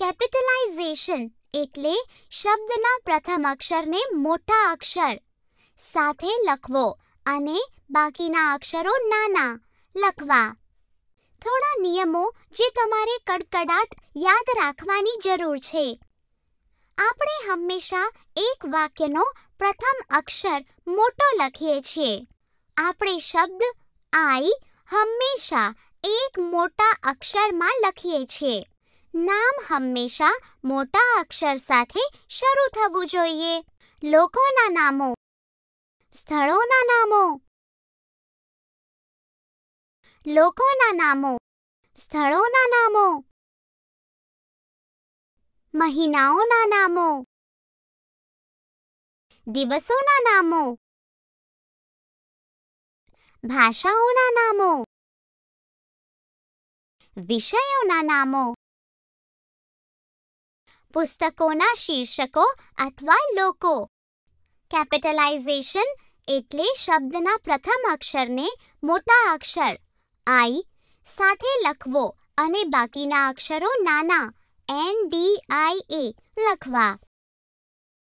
capitalisation એટલે શબ્દના પ્રથમ અક્ષરને મોટા અક્ષર સાથે લખવો અને બાકીના અક્ષરો નાના લખવા થોડા નિયમો જે તમારે કડકડાટ યાદ રાખવાની જરૂર છે આપણે હંમેશા એક વાક્યનો પ્રથમ અક્ષર મોટો લખીએ છીએ આપણે શબ્દ આઈ હંમેશા એક મોટા અક્ષરમાં લખીએ છીએ નામ હંમેશા મોટા અક્ષર સાથે શરૂ થવું જોઈએ લોકોના નામો સ્થળોના નામો લોકોના નામો સ્થળોના નામો મહિનાઓના નામો દિવસોના નામો ભાષાઓના નામો વિષયોના નામો પુસ્તકોના શીર્ષકો અથવા લોકો કેપિટલાઇઝેશન એટલે શબ્દના પ્રથમ અક્ષરને મોટા અક્ષર આઈ સાથે લખવો અને બાકીના અક્ષરો નાના એન ડી આઈ એ લખવા